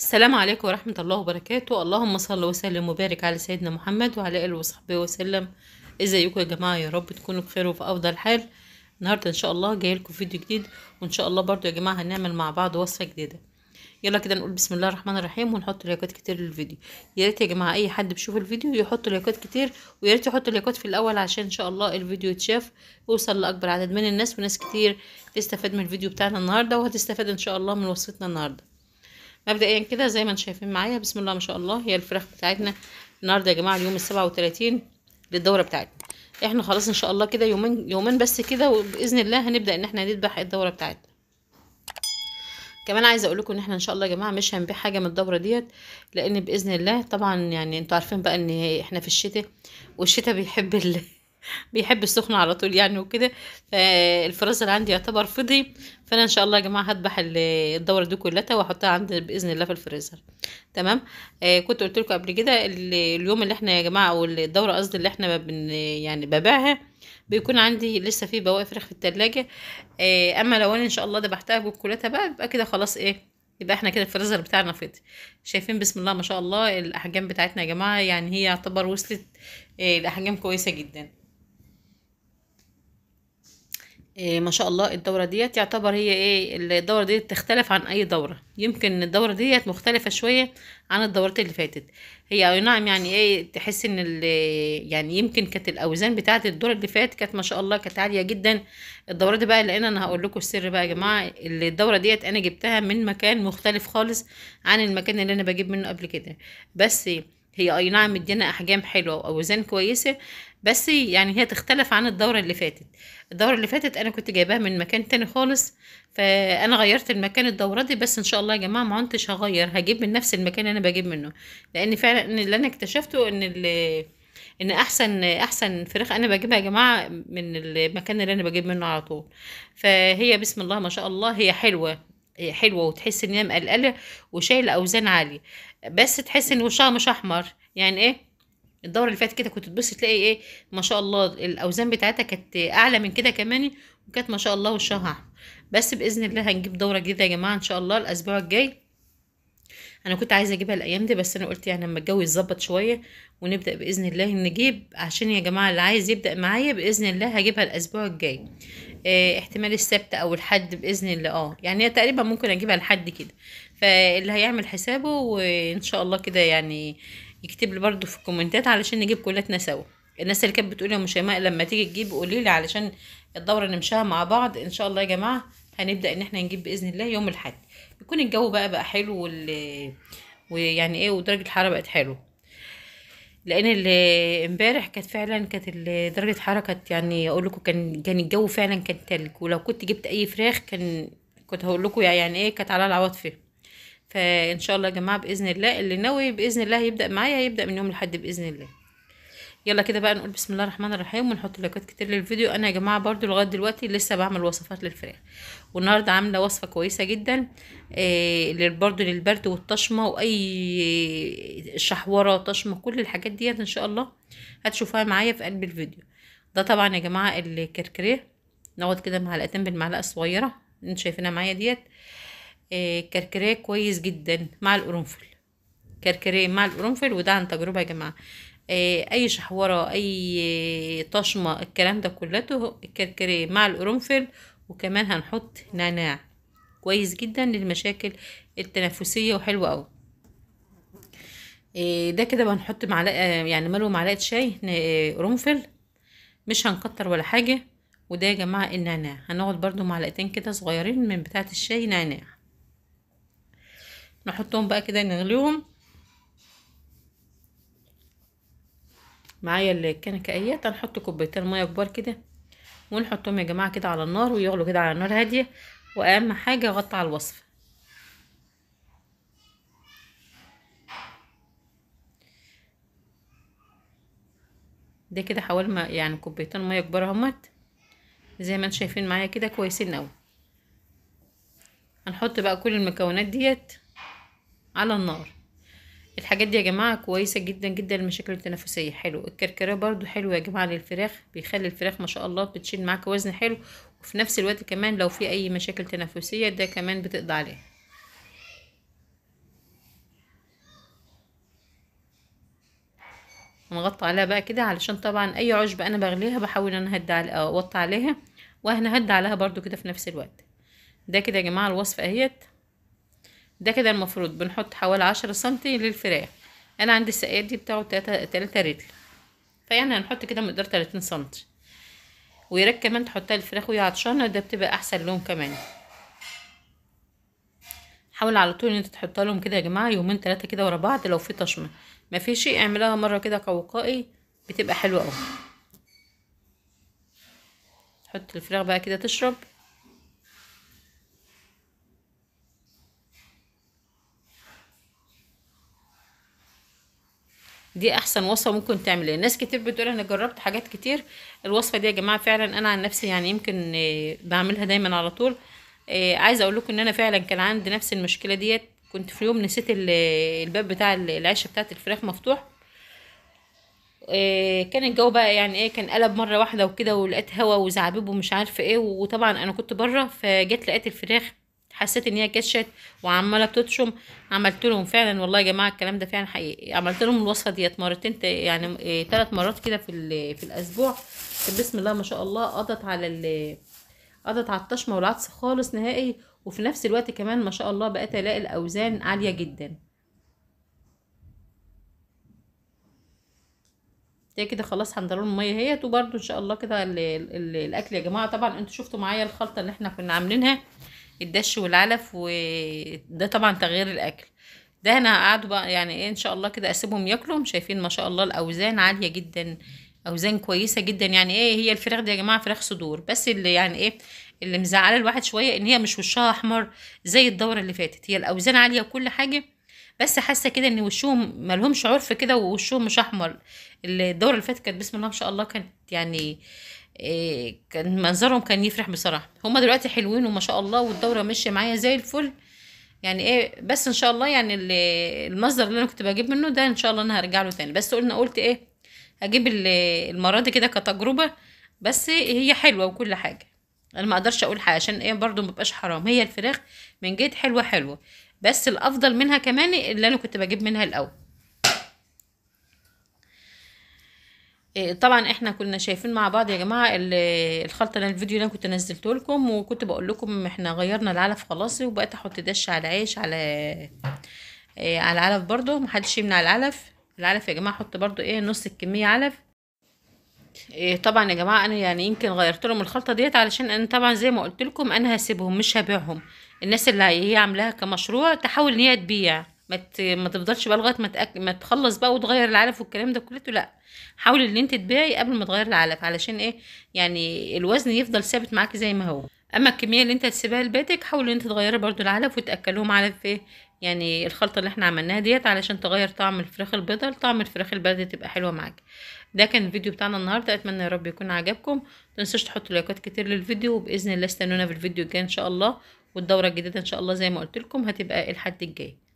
السلام عليكم ورحمة الله وبركاته اللهم صل وسلم وبارك على سيدنا محمد وعلى آله وصحبه وسلم ازيكم يا جماعة يا رب تكونوا بخير وفي أفضل حال النهاردة إن شاء الله جاي لكم فيديو جديد وإن شاء الله برضو يا جماعة هنعمل مع بعض وصفة جديدة يلا كده نقول بسم الله الرحمن الرحيم ونحط لايكات كتير للفيديو يا ريت يا جماعة أي حد بيشوف الفيديو يحط لايكات كتير ويا ريت يحط لايكات في الأول عشان إن شاء الله الفيديو يتشاف ويوصل لأكبر عدد من الناس وناس كتير تستفاد من الفيديو بتاعنا النهاردة وهتستفاد إن شاء الله من وصفتنا النهاردة مبدئيا كده زي ما انتم شايفين معايا بسم الله ما شاء الله هي الفراخ بتاعتنا النهارده يا جماعه اليوم ال 37 للدوره بتاعتنا احنا خلاص ان شاء الله كده يومين يومين بس كده وباذن الله هنبدا ان احنا نذبح الدوره بتاعتنا كمان عايزه اقول لكم ان احنا ان شاء الله يا جماعه مش هنبيع حاجه من الدوره ديت لان باذن الله طبعا يعني انتوا عارفين بقى ان احنا في الشتاء والشتاء بيحب اللي بيحب السخن على طول يعني وكده فالفراز اللي عندي يعتبر فضي فانا ان شاء الله يا جماعه هذبح الدوره دي كلها واحطها عند باذن الله في الفريزر تمام آه كنت قلت لكم قبل كده اليوم اللي احنا يا جماعه او الدوره قصدي اللي احنا بن يعني ببيعها بيكون عندي لسه في بواقي فراخ في التلاجة آه اما لو انا ان شاء الله دبحتها بكلتها بقى يبقى كده خلاص ايه يبقى احنا كده الفريزر بتاعنا فضي شايفين بسم الله ما شاء الله الاحجام بتاعتنا يا جماعه يعني هي يعتبر وصلت آه الاحجام كويسه جدا إيه ما شاء الله الدورة ديت يعتبر هي ايه الدورة ديت تختلف عن اي دورة يمكن الدورة ديت مختلفة شوية عن الدورات اللي فاتت هي اي نعم يعني ايه تحس ان يعني يمكن كانت الاوزان بتاعت الدور اللي فات كانت ما شاء الله كانت عالية جدا الدورة دي بقى لان انا هقول لكم السر بقى يا جماعة الدورة ديت انا جبتها من مكان مختلف خالص عن المكان اللي انا بجيب منه قبل كده بس هي اي نعم مدينا احجام حلوه واوزان كويسه بس يعني هي تختلف عن الدورة اللي فاتت الدورة اللي فاتت انا كنت جايباها من مكان تاني خالص فانا غيرت المكان الدورة دي بس ان شاء الله يا جماعة ما عدتش هغير هجيب من نفس المكان اللي انا بجيب منه لان فعلا اللي انا اكتشفته ان ان احسن احسن فراخ انا بجيبها يا جماعه من المكان اللي انا بجيب منه على طول فهي بسم الله ما شاء الله هي حلوه حلوه وتحس ان هي مقلقله وشايله اوزان عاليه بس تحس ان وشها مش احمر يعني ايه الدوره اللي فاتت كده كنت تبص تلاقي ايه ما شاء الله الاوزان بتاعتها كانت اعلى من كده كمان وكانت ما شاء الله وشها احمر بس باذن الله هنجيب دوره جديده يا جماعه ان شاء الله الاسبوع الجاي انا كنت عايزه اجيبها الايام دي بس انا قلت يعني لما الجو يتظبط شويه ونبدا باذن الله نجيب عشان يا جماعه اللي عايز يبدا معايا باذن الله هجيبها الاسبوع الجاي اه احتمال السبت او الحد باذن الله اه يعني تقريبا ممكن اجيبها لحد كده فاللي هيعمل حسابه وان شاء الله كده يعني يكتب لي برده في الكومنتات علشان نجيب كلاتنا سوا الناس اللي كانت بتقول يا ام شيماء لما تيجي تجيب قولي لي علشان الدوره نمشيها مع بعض ان شاء الله يا جماعه هنبدا ان احنا نجيب باذن الله يوم الاحد يكون الجو بقى بقى حلو وال ويعني ايه ودرجه الحراره بقت حلوه لان امبارح كانت فعلا كانت درجه الحراره كانت يعني اقول لكم كان كان الجو فعلا كان تلج ولو كنت جبت اي فراخ كان كنت هقول لكم يعني ايه كانت على العواطف فان شاء الله يا جماعه باذن الله اللي ناوي باذن الله يبدا معايا يبدا من يوم الاحد باذن الله يلا كده بقى نقول بسم الله الرحمن الرحيم ونحط لايكات كتير للفيديو انا يا جماعه برضو لغايه دلوقتي لسه بعمل وصفات للفراخ والنهارده عامله وصفه كويسه جدا آه برضو للبرد والطشمه واي شحوره طشمه كل الحاجات ديت ان شاء الله هتشوفوها معايا في قلب الفيديو ده طبعا يا جماعه الكركريه نقعد كده معلقتين بالمعلقه الصغيره انت شايفينها معايا ديت آه كركريه كويس جدا مع القرنفل كركريه مع القرنفل وده عن تجربه يا جماعه آه، اي شحوره اي آه، طشمه الكلام ده كلته الكركري مع القرنفل وكمان هنحط نعناع كويس جدا للمشاكل التنفسيه وحلوه قوي آه، ده كده بنحط معلقه يعني ملو معلقه شاي قرنفل مش هنكتر ولا حاجه وده يا جماعه النعناع هنقعد برضو معلقتين كده صغيرين من بتاعه الشاي نعناع نحطهم بقى كده نغليهم معايا الكنكه اهيت هنحط كوبايتين ميه كبار كده ونحطهم يا جماعه كده على النار ويغلوا كده على نار هاديه واهم حاجه غطى على الوصفه ده كده حوالي ما يعني كوبايتين ميه كبار اهمت زي ما انتم شايفين معايا كده كويسين قوي هنحط بقى كل المكونات ديت على النار الحاجات دي يا جماعة كويسة جدا جدا للمشاكل التنفسية حلو الكركريه برضو حلو يا جماعة للفراخ بيخلي الفراخ ما شاء الله بتشيل معاك وزن حلو وفي نفس الوقت كمان لو في أي مشاكل تنفسية ده كمان بتقضي عليه نغطي عليها بقى كده علشان طبعا أي عشبة أنا بغليها بحاول أنا هدي على أوطي عليها وهنهدي عليها برضو كده في نفس الوقت ده كده يا جماعة الوصفة أهيت ده كده المفروض بنحط حوالي عشرة سنتي للفراخ انا عندي السقايات دي بتاعه تلاتة رجل فيعني هنحط كده مقدار تلاتين سنتي ويا كمان تحطها الفراخ وهي عطشانه ده بتبقى احسن لهم كمان حاول على طول ان انت تحط لهم كده يا جماعه يومين ثلاثه كده ورا بعض لو في طشمه ما في شيء اعملها مره كده كوقائي بتبقى حلوه قوي حط الفراخ بقى كده تشرب دي احسن وصفه ممكن تعمليها ناس كتير بتقول انا جربت حاجات كتير الوصفه دي يا جماعه فعلا انا عن نفسي يعني يمكن آه، بعملها دايما على طول آه، عايزه اقول لكم ان انا فعلا كان عندي نفس المشكله ديت كنت في يوم نسيت آه، الباب بتاع العشه بتاعت الفراخ مفتوح كان الجو بقى يعني ايه كان قلب مره واحده وكده ولقيت هوا وزعابيب ومش عارفه ايه وطبعا انا كنت بره فجيت لقيت الفراخ حسيت ان هي كشت وعماله بتتشم عملت لهم فعلا والله يا جماعه الكلام ده فعلا حقيقي عملت لهم الوصفه ديت مرتين يعني ثلاث إيه، مرات كده في في الاسبوع بسم الله ما شاء الله قضت على ال قضت على الطشمه والعطس خالص نهائي وفي نفس الوقت كمان ما شاء الله بقيت الاقي الاوزان عاليه جدا ده كده خلاص هندلون الميه اهيت وبرده ان شاء الله كده الاكل يا جماعه طبعا انتوا شفتوا معايا الخلطه اللي احنا كنا عاملينها الدش والعلف وده طبعا تغيير الاكل ده انا هقعده بقى يعني ايه ان شاء الله كده اسيبهم ياكلوا شايفين ما شاء الله الاوزان عاليه جدا اوزان كويسه جدا يعني ايه هي الفراخ دي يا جماعه فراخ صدور بس اللي يعني ايه اللي مزعله الواحد شويه ان هي مش وشها احمر زي الدوره اللي فاتت هي الاوزان عاليه وكل حاجه بس حاسه كده ان وشهم ملهمش عرف كده ووشهم مش احمر الدوره اللي فاتت كانت بسم الله ما شاء الله كانت يعني إيه، كان منظرهم كان يفرح بصراحه هما دلوقتي حلوين وما شاء الله والدوره ماشيه معايا زي الفل يعني ايه بس ان شاء الله يعني المصدر اللي انا كنت بجيب منه ده ان شاء الله انا هرجع له تاني بس قلنا قلت ايه هجيب المره دي كده كتجربه بس هي حلوه وكل حاجه انا ما اقدرش اقول حاجه عشان ايه برضو مبقاش حرام هي الفراخ من جد حلوه حلوه بس الافضل منها كمان اللي انا كنت بجيب منها الاول إيه، طبعا احنا كنا شايفين مع بعض يا جماعه الخلطه اللي الفيديو اللي انا كنت نزلته لكم وكنت بقول لكم احنا غيرنا العلف خلاص وبقيت احط دش على العيش على إيه، على العلف برضو محدش يمنع العلف العلف يا جماعه احط برده ايه نص الكميه علف إيه، طبعا يا جماعه انا يعني يمكن غيرت لهم الخلطه ديت علشان انا طبعا زي ما قلت لكم انا هسيبهم مش هبيعهم الناس اللي هي عاملاها كمشروع تحاول ان هي تبيع ما ما تفضلش بقى لغايه ما تأك... ما تخلص بقى وتغير العلف والكلام ده كلته لا حاولي ان انت تبيعي قبل ما تغير العلف علشان ايه يعني الوزن يفضل ثابت معاكي زي ما هو اما الكميه اللي انت هتسيبها لبيتك حاولي ان انت تغيري برده العلف وتاكلهم علف ايه يعني الخلطه اللي احنا عملناها ديت علشان تغير طعم الفراخ البيضاء لطعم الفراخ البلدي تبقى حلوه معاك ده كان الفيديو بتاعنا النهارده اتمنى يا رب يكون عجبكم متنسوش تحطوا لايكات كتير للفيديو وباذن الله استنونا في الفيديو الجاي ان شاء الله والدوره الجديده ان شاء الله زي ما قلت لكم هتبقى الحد الجاي